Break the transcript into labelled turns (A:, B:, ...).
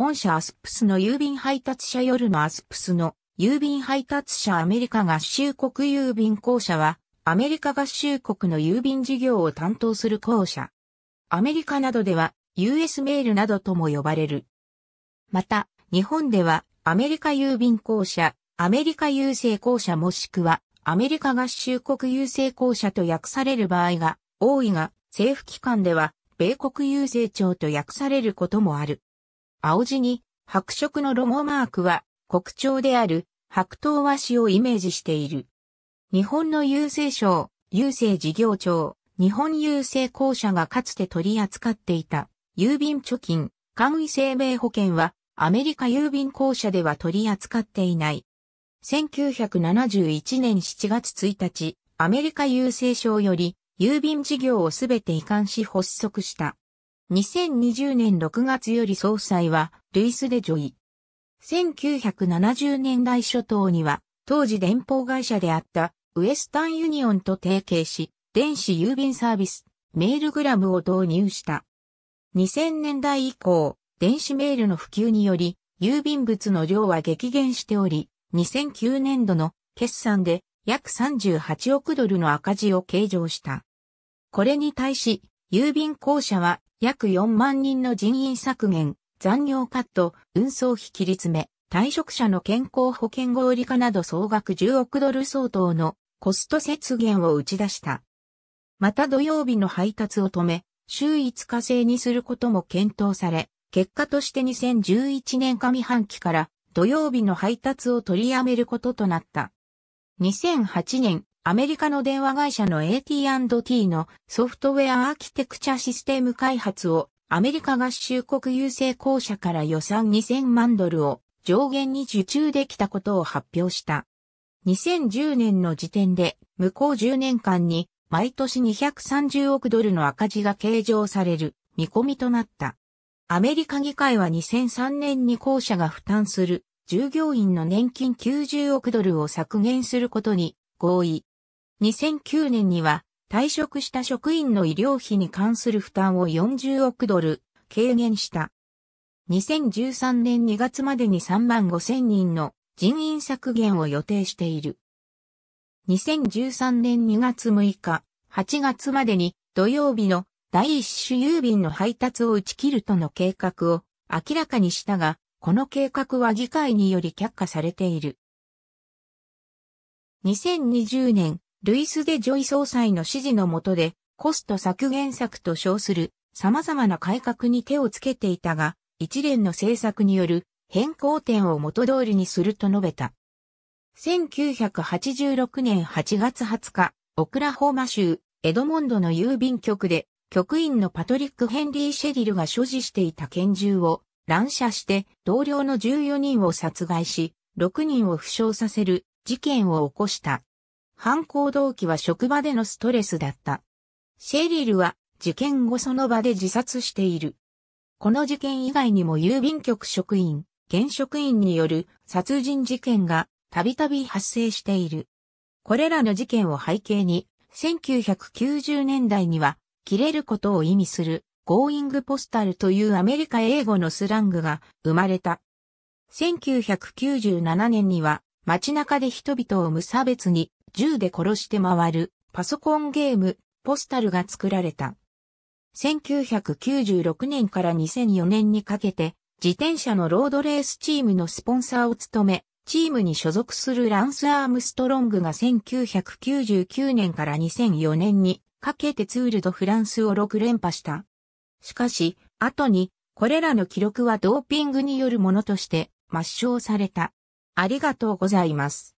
A: 本社アスプスの郵便配達者夜のアスプスの郵便配達者アメリカ合衆国郵便公社はアメリカ合衆国の郵便事業を担当する公社。アメリカなどでは US メールなどとも呼ばれる。また、日本ではアメリカ郵便公社、アメリカ郵政公社もしくはアメリカ合衆国郵政公社と訳される場合が多いが、政府機関では米国郵政庁と訳されることもある。青地に白色のロゴマークは国鳥である白桃和紙をイメージしている。日本の郵政省、郵政事業庁、日本郵政公社がかつて取り扱っていた郵便貯金、簡易生命保険はアメリカ郵便公社では取り扱っていない。1971年7月1日、アメリカ郵政省より郵便事業をすべて移管し発足した。2020年6月より総裁は、ルイス・デジョイ。1970年代初頭には、当時電報会社であったウエスタンユニオンと提携し、電子郵便サービス、メールグラムを導入した。2000年代以降、電子メールの普及により、郵便物の量は激減しており、2009年度の決算で約38億ドルの赤字を計上した。これに対し、郵便公社は約4万人の人員削減、残業カット、運送費切り詰め、退職者の健康保険合理化など総額10億ドル相当のコスト節減を打ち出した。また土曜日の配達を止め、週5日制にすることも検討され、結果として2011年上半期から土曜日の配達を取りやめることとなった。2008年アメリカの電話会社の AT&T のソフトウェアアーキテクチャシステム開発をアメリカ合衆国郵政公社から予算2000万ドルを上限に受注できたことを発表した。2010年の時点で、向こう10年間に、毎年230億ドルの赤字が計上される見込みとなった。アメリカ議会は2003年に公社が負担する従業員の年金90億ドルを削減することに合意。2009年には退職した職員の医療費に関する負担を40億ドル軽減した。2013年2月までに3万5千人の人員削減を予定している。2013年2月6日、8月までに土曜日の第一種郵便の配達を打ち切るとの計画を明らかにしたが、この計画は議会により却下されている。2020年ルイス・デ・ジョイ総裁の指示の下で、コスト削減策と称する様々な改革に手をつけていたが、一連の政策による変更点を元通りにすると述べた。1986年8月20日、オクラホーマ州エドモンドの郵便局で、局員のパトリック・ヘンリー・シェリルが所持していた拳銃を乱射して同僚の14人を殺害し、6人を負傷させる事件を起こした。犯行動機は職場でのストレスだった。シェリルは事件後その場で自殺している。この事件以外にも郵便局職員、現職員による殺人事件がたびたび発生している。これらの事件を背景に、1990年代には、切れることを意味する、ゴーイングポスタルというアメリカ英語のスラングが生まれた。1997年には、街中で人々を無差別に銃で殺して回るパソコンゲームポスタルが作られた。1996年から2004年にかけて自転車のロードレースチームのスポンサーを務め、チームに所属するランス・アームストロングが1999年から2004年にかけてツールド・フランスを6連覇した。しかし、後に、これらの記録はドーピングによるものとして抹消された。ありがとうございます。